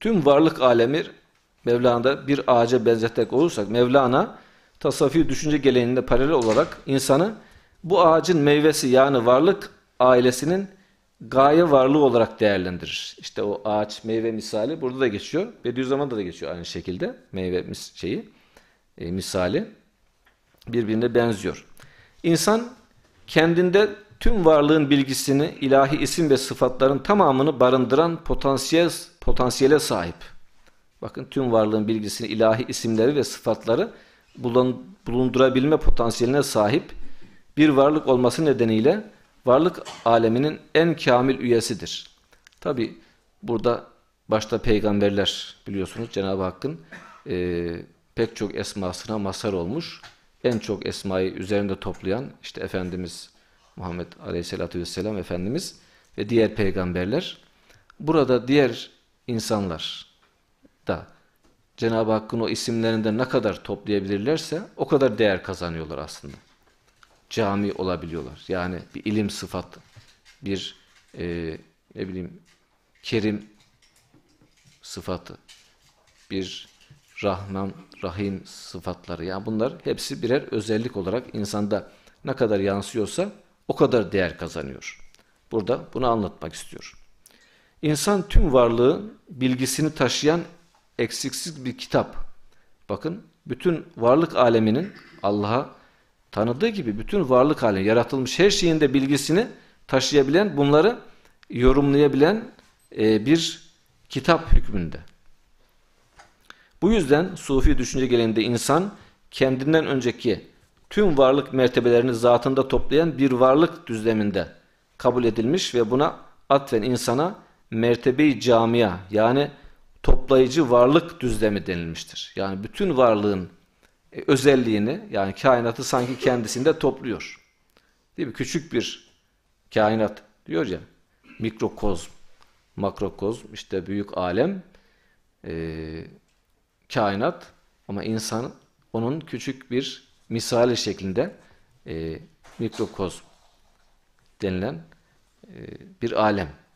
Tüm varlık alemi Mevlana'da bir ağaca benzetecek olursak Mevlana tasavvufi düşünce geleneğinde paralel olarak insanı bu ağacın meyvesi yani varlık ailesinin gaye varlığı olarak değerlendirir. İşte o ağaç meyve misali burada da geçiyor. Bediüzzaman'da da geçiyor aynı şekilde meyve mis şeyi e, misali birbirine benziyor. İnsan kendinde tüm varlığın bilgisini, ilahi isim ve sıfatların tamamını barındıran potansiyel, potansiyele sahip. Bakın tüm varlığın bilgisini, ilahi isimleri ve sıfatları bulundurabilme potansiyeline sahip bir varlık olması nedeniyle varlık aleminin en kamil üyesidir. Tabi burada başta peygamberler biliyorsunuz Cenab-ı Hakk'ın e, pek çok esmasına mazhar olmuş. En çok esmayı üzerinde toplayan işte Efendimiz Muhammed Aleyhisselatü Vesselam Efendimiz ve diğer peygamberler. Burada diğer insanlar da Cenab-ı Hakk'ın o isimlerinden ne kadar toplayabilirlerse o kadar değer kazanıyorlar aslında. Cami olabiliyorlar. Yani bir ilim sıfat, bir e, ne bileyim kerim sıfatı, bir Rahman, Rahim sıfatları. Yani bunlar hepsi birer özellik olarak insanda ne kadar yansıyorsa o kadar değer kazanıyor. Burada bunu anlatmak istiyor. İnsan tüm varlığı bilgisini taşıyan eksiksiz bir kitap. Bakın bütün varlık aleminin Allah'a tanıdığı gibi bütün varlık alemi yaratılmış her şeyin de bilgisini taşıyabilen bunları yorumlayabilen e, bir kitap hükmünde. Bu yüzden sufi düşünce geleneğinde insan kendinden önceki tüm varlık mertebelerini zatında toplayan bir varlık düzleminde kabul edilmiş ve buna atfen insana mertebeyi camia yani toplayıcı varlık düzlemi denilmiştir. Yani bütün varlığın e, özelliğini yani kainatı sanki kendisinde topluyor. Değil mi? Küçük bir kainat diyor ya mikrokozm, makrokozm işte büyük alem e, kainat ama insan onun küçük bir misali şeklinde e, mikrokozm denilen e, bir alem